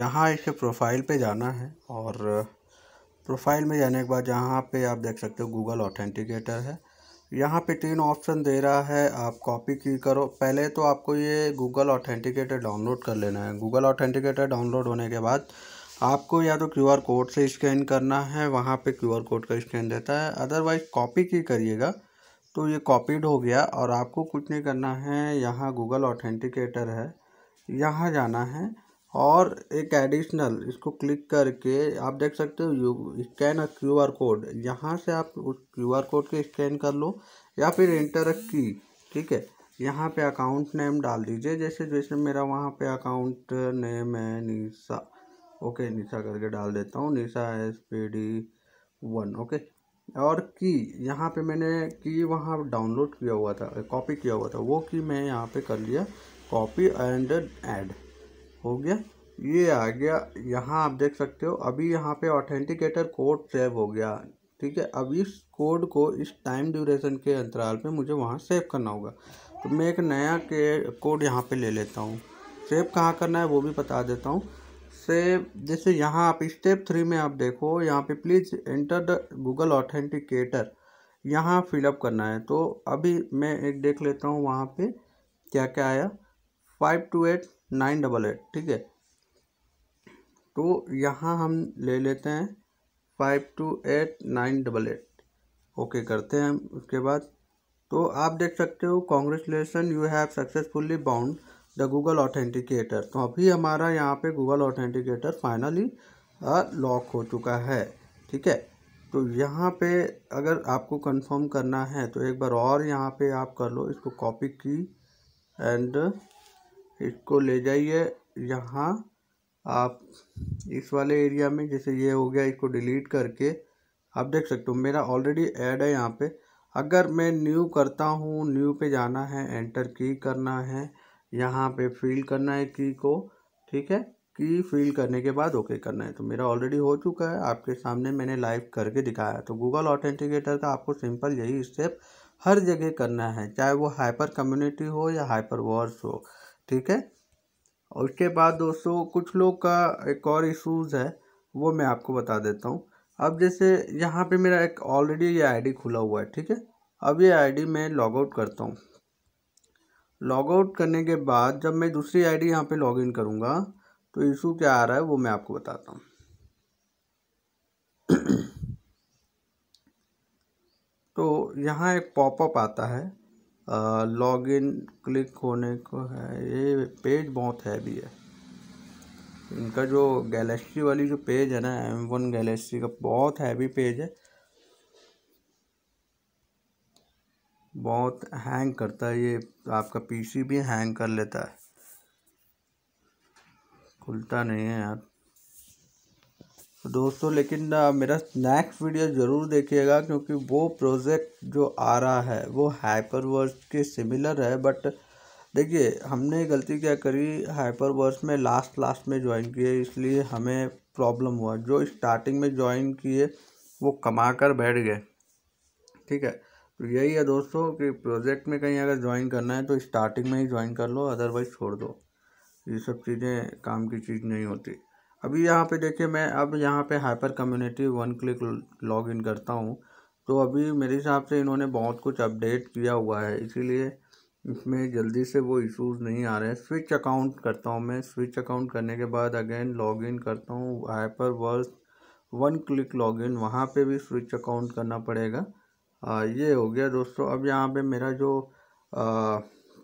यहाँ इसके प्रोफाइल पे जाना है और प्रोफाइल uh, में जाने के बाद यहाँ पे आप देख सकते हो गूगल ऑथेंटिकेटर है यहाँ पे तीन ऑप्शन दे रहा है आप कॉपी की करो पहले तो आपको ये गूगल ऑथेंटिकेटर डाउनलोड कर लेना है गूगल ऑथेंटिकेटर डाउनलोड होने के बाद आपको या तो क्यू कोड से स्कैन करना है वहाँ पर क्यू कोड का स्कैन देता है अदरवाइज कॉपी की करिएगा तो ये कॉपीड हो गया और आपको कुछ नहीं करना है यहाँ गूगल ऑथेंटिकेटर है यहाँ जाना है और एक एडिशनल इसको क्लिक करके आप देख सकते हो you scan a Q R code यहाँ से आप उस क्यू आर कोड के स्कैन कर लो या फिर इंटर अ की ठीक है यहाँ पे अकाउंट नेम डाल दीजिए जैसे जैसे मेरा वहाँ पे अकाउंट नेम है निशा ओके निशा करके डाल देता हूँ निशा S P D one okay और की यहाँ पे मैंने की वहाँ डाउनलोड किया हुआ था कॉपी किया हुआ था वो की मैं यहाँ पे कर लिया कॉपी एंड एड हो गया ये आ गया यहाँ आप देख सकते हो अभी यहाँ पे ऑथेंटिकेटर कोड सेव हो गया ठीक है अब इस कोड को इस टाइम ड्यूरेशन के अंतराल पे मुझे वहाँ सेव करना होगा तो मैं एक नया के कोड यहाँ पे ले लेता हूँ सेव कहाँ करना है वो भी बता देता हूँ सेव जैसे यहाँ आप स्टेप थ्री में आप देखो यहाँ पे please enter the Google authenticator यहाँ फिलअप करना है तो अभी मैं एक देख लेता हूँ वहाँ पर क्या क्या आया five two eight nine double eight ठीक है तो यहाँ हम ले लेते हैं five two eight nine double eight okay करते हैं उसके बाद तो आप देख सकते हो congratulation you have successfully bound the Google authenticator तो अभी हमारा यहाँ पे गूगल ऑथेंटिकेटर फाइनली लॉक हो चुका है ठीक है तो यहाँ पे अगर आपको कंफर्म करना है तो एक बार और यहाँ पे आप कर लो इसको कॉपी की एंड इसको ले जाइए यहाँ आप इस वाले एरिया में जैसे ये हो गया इसको डिलीट करके आप देख सकते हो मेरा ऑलरेडी ऐड है यहाँ पे अगर मैं न्यू करता हूँ न्यू पे जाना है एंटर की करना है यहाँ पे फिल करना है की को ठीक है की फिल करने के बाद ओके करना है तो मेरा ऑलरेडी हो चुका है आपके सामने मैंने लाइव करके दिखाया तो गूगल ऑथेंटिकेटर का आपको सिंपल यही स्टेप हर जगह करना है चाहे वो हाइपर कम्युनिटी हो या हाइपर वर्स हो ठीक है और उसके बाद दोस्तों कुछ लोग का एक और इशूज़ है वो मैं आपको बता देता हूँ अब जैसे यहाँ पे मेरा एक ऑलरेडी ये आईडी खुला हुआ है ठीक है अब ये आईडी मैं लॉग आउट करता हूँ लॉग आउट करने के बाद जब मैं दूसरी आईडी डी यहाँ पर लॉग इन करूँगा तो इशू क्या आ रहा है वो मैं आपको बताता हूँ तो यहाँ एक पॉपअप आता है लॉगिन क्लिक होने को है ये पेज बहुत हैवी है इनका जो गैलेक्सी वाली जो पेज है ना एम वन गैलेक्सी का बहुत हैवी पेज है बहुत हैंग करता है ये आपका पीसी भी हैंग कर लेता है खुलता नहीं है यार दोस्तों लेकिन मेरा नेक्स्ट वीडियो ज़रूर देखिएगा क्योंकि वो प्रोजेक्ट जो आ रहा है वो हाइपरवर्स के सिमिलर है बट देखिए हमने गलती क्या करी हाइपरवर्स में लास्ट लास्ट में ज्वाइन किए इसलिए हमें प्रॉब्लम हुआ जो स्टार्टिंग में ज्वाइन किए वो कमा कर बैठ गए ठीक है तो यही है दोस्तों कि प्रोजेक्ट में कहीं अगर ज्वाइन करना है तो स्टार्टिंग में ही ज्वाइन कर लो अदरवाइज़ छोड़ दो ये सब चीज़ें काम की चीज़ नहीं होती अभी यहाँ पे देखिए मैं अब यहाँ पे hyper community one click log in करता हूँ तो अभी मेरे हिसाब से इन्होंने बहुत कुछ अपडेट किया हुआ है इसीलिए इसमें जल्दी से वो इशूज़ नहीं आ रहे हैं स्विच अकाउंट करता हूँ मैं स्विच अकाउंट करने के बाद अगेन लॉग इन करता हूँ Hyperverse one click log in वहाँ पर भी स्विच अकाउंट करना पड़ेगा आ, ये हो गया दोस्तों अब यहाँ पे मेरा जो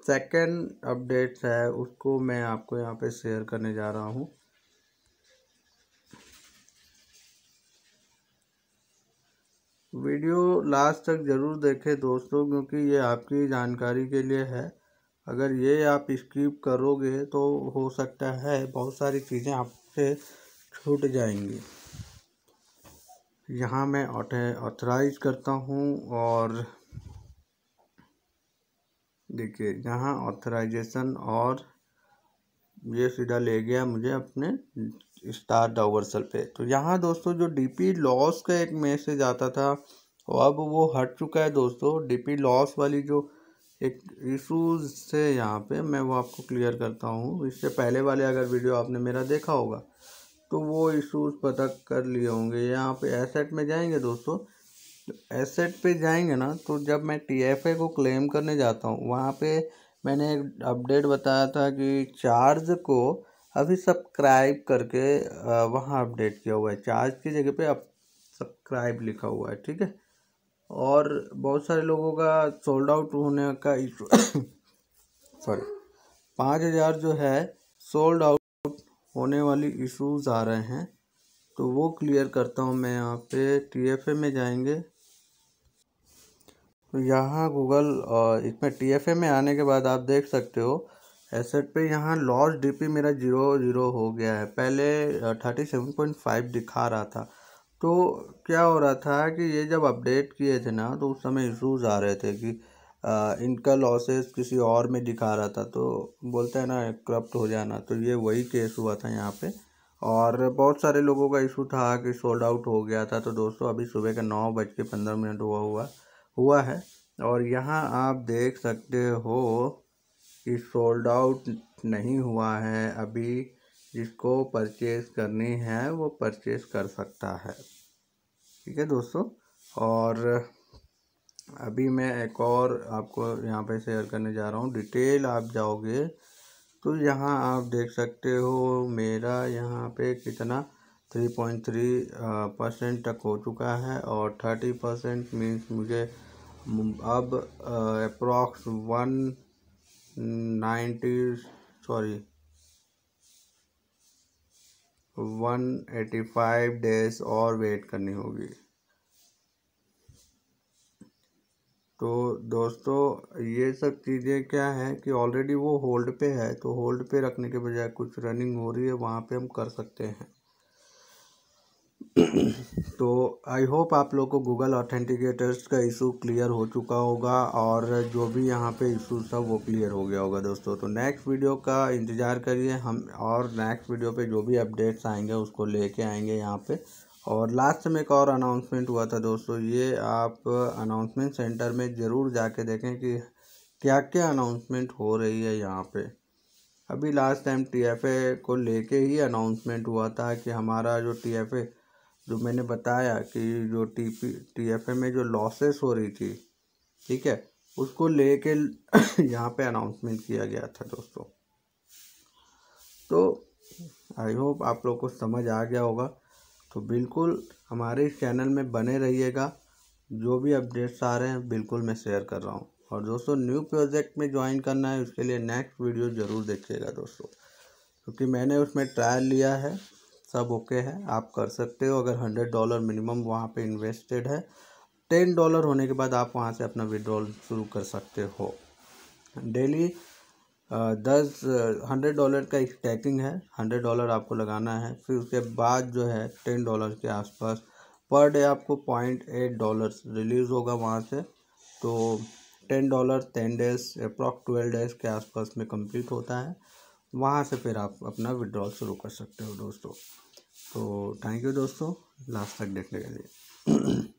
सेकंड अपडेट्स है उसको मैं आपको यहाँ पे शेयर करने जा रहा हूँ वीडियो लास्ट तक ज़रूर देखें दोस्तों क्योंकि ये आपकी जानकारी के लिए है अगर ये आप स्किप करोगे तो हो सकता है बहुत सारी चीज़ें आपसे छूट जाएंगी यहाँ मैं ऑथराइज करता हूँ और देखिए यहाँ ऑथराइजेशन और ये सीधा ले गया मुझे अपने स्टार डावर्सल पे तो यहाँ दोस्तों जो डीपी लॉस का एक मैसेज आता था तो अब वो हट चुका है दोस्तों डीपी लॉस वाली जो एक इशूज से यहाँ पे मैं वो आपको क्लियर करता हूँ इससे पहले वाले अगर वीडियो आपने मेरा देखा होगा तो वो इशूज़ पता कर लिए होंगे यहाँ पे एसेट में जाएंगे दोस्तों एसेट पे जाएंगे ना तो जब मैं टी को क्लेम करने जाता हूँ वहाँ पे मैंने एक अपडेट बताया था कि चार्ज को अभी सब्सक्राइब करके वहाँ अपडेट किया हुआ है चार्ज की जगह पे अब सब्सक्राइब लिखा हुआ है ठीक है और बहुत सारे लोगों का सोल्ड आउट होने का इशू सॉरी पाँच हज़ार जो है सोल्ड आउट होने वाली इश्यूज आ रहे हैं तो वो क्लियर करता हूँ मैं यहाँ पे टीएफए में जाएंगे तो यहाँ गूगल इसमें टी एफ ए में आने के बाद आप देख सकते हो एसेट पे यहाँ लॉस डीपी मेरा जीरो जीरो हो गया है पहले थर्टी सेवन पॉइंट फाइव दिखा रहा था तो क्या हो रहा था कि ये जब अपडेट किए थे ना तो उस समय इशूज़ आ रहे थे कि आ, इनका लॉसेस किसी और में दिखा रहा था तो बोलते हैं ना करप्ट हो जाना तो ये वही केस हुआ था यहाँ पे और बहुत सारे लोगों का इशू था कि सोल्ड आउट हो गया था तो दोस्तों अभी सुबह का नौ बज के पंद्रह मिनट हुआ हुआ हुआ है और यहाँ आप देख सकते हो कि सोल्ड आउट नहीं हुआ है अभी जिसको परचेज़ करनी है वो परचेज़ कर सकता है ठीक है दोस्तों और अभी मैं एक और आपको यहाँ पे शेयर करने जा रहा हूँ डिटेल आप जाओगे तो यहाँ आप देख सकते हो मेरा यहाँ पे कितना थ्री पॉइंट थ्री परसेंट तक हो चुका है और थर्टी परसेंट मीन्स मुझे अब approx one ninety sorry one eighty five days और वेट करनी होगी तो दोस्तों ये सब चीज़ें क्या हैं कि ऑलरेडी वो होल्ड पे है तो होल्ड पे रखने के बजाय कुछ रनिंग हो रही है वहाँ पे हम कर सकते हैं तो आई होप आप लोग को गूगल ऑथेंटिकेटर्स का इशू क्लियर हो चुका होगा और जो भी यहाँ पे इशू था वो क्लियर हो गया होगा दोस्तों तो नेक्स्ट वीडियो का इंतज़ार करिए हम और नेक्स्ट वीडियो पे जो भी अपडेट्स आएंगे उसको लेके आएंगे यहाँ पे और लास्ट में एक और अनाउंसमेंट हुआ था दोस्तों ये आप अनाउंसमेंट सेंटर में ज़रूर जाके देखें कि क्या क्या अनाउंसमेंट हो रही है यहाँ पर अभी लास्ट टाइम टी को लेके ही अनाउंसमेंट हुआ था कि हमारा जो टी जो मैंने बताया कि जो T P T F A में जो लॉसेस हो रही थी ठीक है उसको लेके यहाँ पे अनाउंसमेंट किया गया था दोस्तों तो आई होप आप लोग को समझ आ गया होगा तो बिल्कुल हमारे इस चैनल में बने रहिएगा जो भी अपडेट्स आ रहे हैं बिल्कुल मैं शेयर कर रहा हूँ और दोस्तों न्यू प्रोजेक्ट में ज्वाइन करना है उसके लिए नेक्स्ट वीडियो ज़रूर देखिएगा दोस्तों क्योंकि मैंने उसमें ट्रायल लिया है सब ओके है आप कर सकते हो अगर हंड्रेड डॉलर मिनिमम वहाँ पे इन्वेस्टेड है टेन डॉलर होने के बाद आप वहाँ से अपना विड्रॉल शुरू कर सकते हो डेली दस हंड्रेड डॉलर का स्टैकिंग है हंड्रेड डॉलर आपको लगाना है फिर उसके बाद जो है टेन डॉलर के आसपास पर डे आपको पॉइंट एट डॉलर रिलीज़ होगा वहाँ से तो ten dollar ten days approx twelve days के आसपास में कंप्लीट होता है वहाँ से फिर आप अपना विड्रॉल शुरू कर सकते हो दोस्तों तो थैंक यू दोस्तों लास्ट तक देखने के लिए